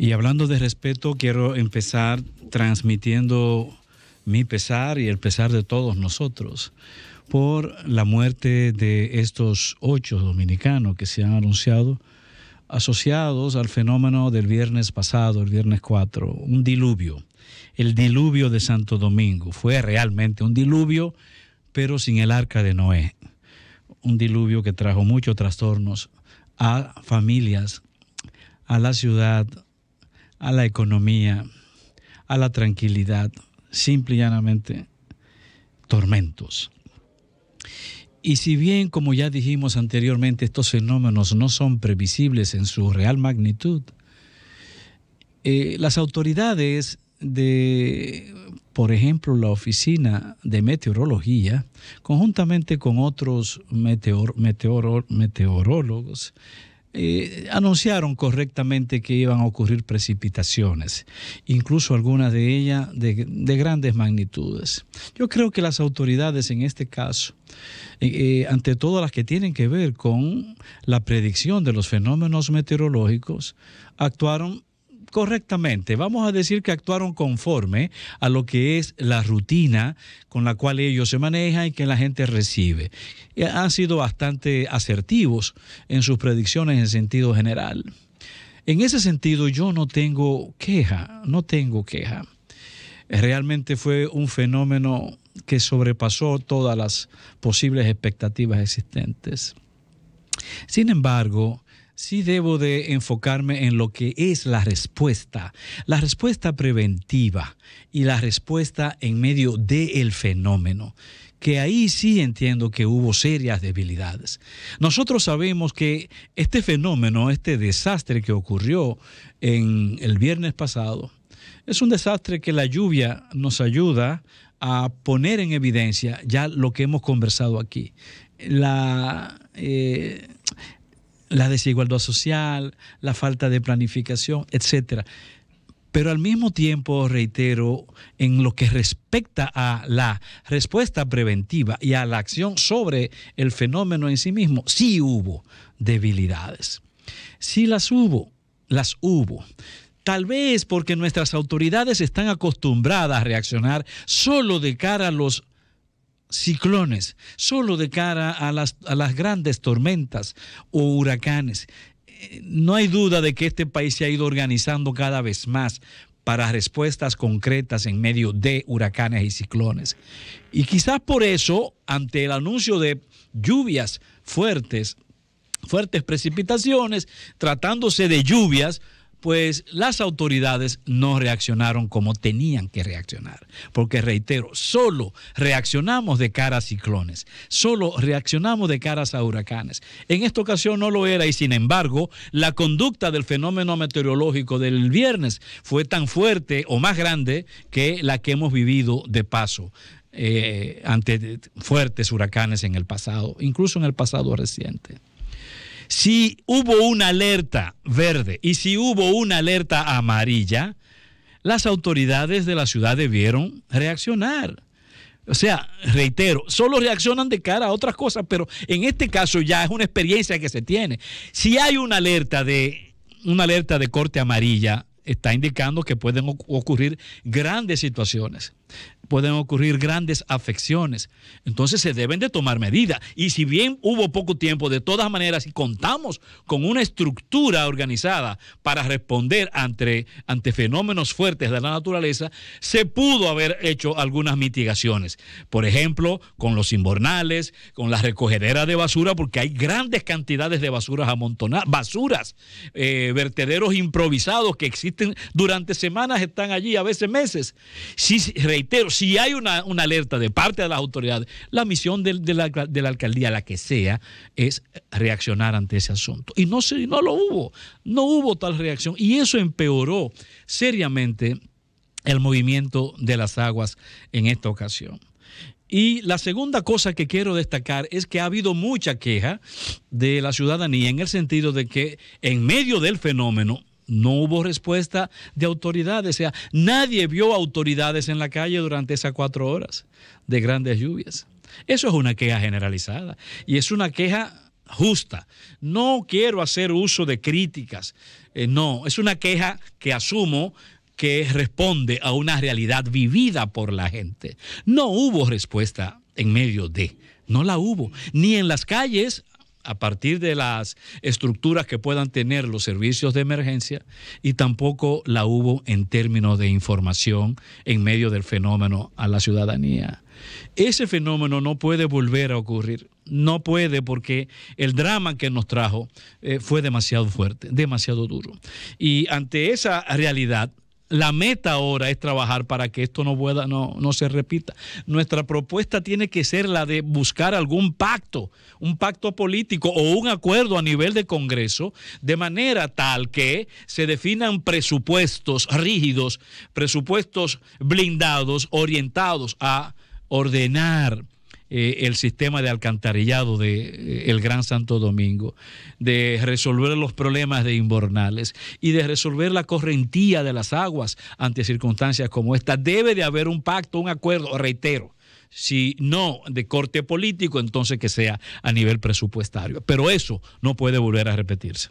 Y hablando de respeto, quiero empezar transmitiendo mi pesar y el pesar de todos nosotros por la muerte de estos ocho dominicanos que se han anunciado asociados al fenómeno del viernes pasado, el viernes 4, un diluvio. El diluvio de Santo Domingo fue realmente un diluvio, pero sin el arca de Noé. Un diluvio que trajo muchos trastornos a familias, a la ciudad, a la economía, a la tranquilidad, simple y llanamente tormentos. Y si bien, como ya dijimos anteriormente, estos fenómenos no son previsibles en su real magnitud, eh, las autoridades de, por ejemplo, la Oficina de Meteorología, conjuntamente con otros meteorólogos, eh, anunciaron correctamente que iban a ocurrir precipitaciones, incluso algunas de ellas de, grandes magnitudes. Yo creo que las autoridades en este caso, eh, eh, ante todas las que tienen que ver con la predicción de los fenómenos meteorológicos, actuaron correctamente. Vamos a decir que actuaron conforme a lo que es la rutina con la cual ellos se manejan y que la gente recibe. Y han sido bastante asertivos en sus predicciones en sentido general. En ese sentido yo no tengo queja, no tengo queja. Realmente fue un fenómeno que sobrepasó todas las posibles expectativas existentes. Sin embargo, sí debo de enfocarme en lo que es la respuesta, la respuesta preventiva y la respuesta en medio del fenómeno, que ahí sí entiendo que hubo serias debilidades. Nosotros sabemos que este fenómeno, este desastre que ocurrió en el viernes pasado, es un desastre que la lluvia nos ayuda a poner en evidencia ya lo que hemos conversado aquí. La, eh, la desigualdad social, la falta de planificación, etcétera. Pero al mismo tiempo, reitero, en lo que respecta a la respuesta preventiva y a la acción sobre el fenómeno en sí mismo, sí hubo debilidades. Sí las hubo, las hubo. Tal vez porque nuestras autoridades están acostumbradas a reaccionar solo de cara a los ciclones, solo de cara a las, a las grandes tormentas o huracanes. Eh, no hay duda de que este país se ha ido organizando cada vez más para respuestas concretas en medio de huracanes y ciclones. Y quizás por eso, ante el anuncio de lluvias fuertes, fuertes precipitaciones, tratándose de lluvias, pues las autoridades no reaccionaron como tenían que reaccionar. Porque reitero, solo reaccionamos de cara a ciclones, solo reaccionamos de cara a huracanes. En esta ocasión no lo era y sin embargo, la conducta del fenómeno meteorológico del viernes fue tan fuerte o más grande que la que hemos vivido de paso. Eh, ante fuertes huracanes en el pasado, incluso en el pasado reciente si hubo una alerta verde y si hubo una alerta amarilla, las autoridades de la ciudad debieron reaccionar. O sea, reitero, solo reaccionan de cara a otras cosas, pero en este caso ya es una experiencia que se tiene. Si hay una alerta de una alerta de corte amarilla, está indicando que pueden ocurrir grandes situaciones pueden ocurrir grandes afecciones. Entonces se deben de tomar medidas. Y si bien hubo poco tiempo, de todas maneras, si contamos con una estructura organizada para responder ante, ante fenómenos fuertes de la naturaleza, se pudo haber hecho algunas mitigaciones. Por ejemplo, con los inbornales, con la recogedera de basura, porque hay grandes cantidades de basuras amontonadas, basuras, eh, vertederos improvisados que existen durante semanas, están allí, a veces meses. Si reitero, si hay una, alerta de parte de las autoridades, la misión de, la, de la, alcaldía, la que sea, es reaccionar ante ese asunto. Y no, se, no lo hubo, no hubo tal reacción. Y eso empeoró seriamente el movimiento de las aguas en esta ocasión. Y la segunda cosa que quiero destacar es que ha habido mucha queja de la ciudadanía en el sentido de que en medio del fenómeno no hubo respuesta de autoridades. O sea, nadie vio autoridades en la calle durante esas cuatro horas de grandes lluvias. Eso es una queja generalizada y es una queja justa. No quiero hacer uso de críticas. Eh, no, es una queja que asumo que responde a una realidad vivida por la gente. No hubo respuesta en medio de, no la hubo, ni en las calles a partir de las estructuras que puedan tener los servicios de emergencia y tampoco la hubo en términos de información en medio del fenómeno a la ciudadanía. Ese fenómeno no puede volver a ocurrir. No puede porque el drama que nos trajo eh, fue demasiado fuerte, demasiado duro. Y ante esa realidad, la meta ahora es trabajar para que esto no, pueda, no, no se repita. Nuestra propuesta tiene que ser la de buscar algún pacto, un pacto político o un acuerdo a nivel de Congreso, de manera tal que se definan presupuestos rígidos, presupuestos blindados, orientados a ordenar eh, el sistema de alcantarillado de eh, el Gran Santo Domingo, de resolver los problemas de invernales y de resolver la correntía de las aguas ante circunstancias como esta. Debe de haber un pacto, un acuerdo, reitero. Si no de corte político, entonces que sea a nivel presupuestario. Pero eso no puede volver a repetirse.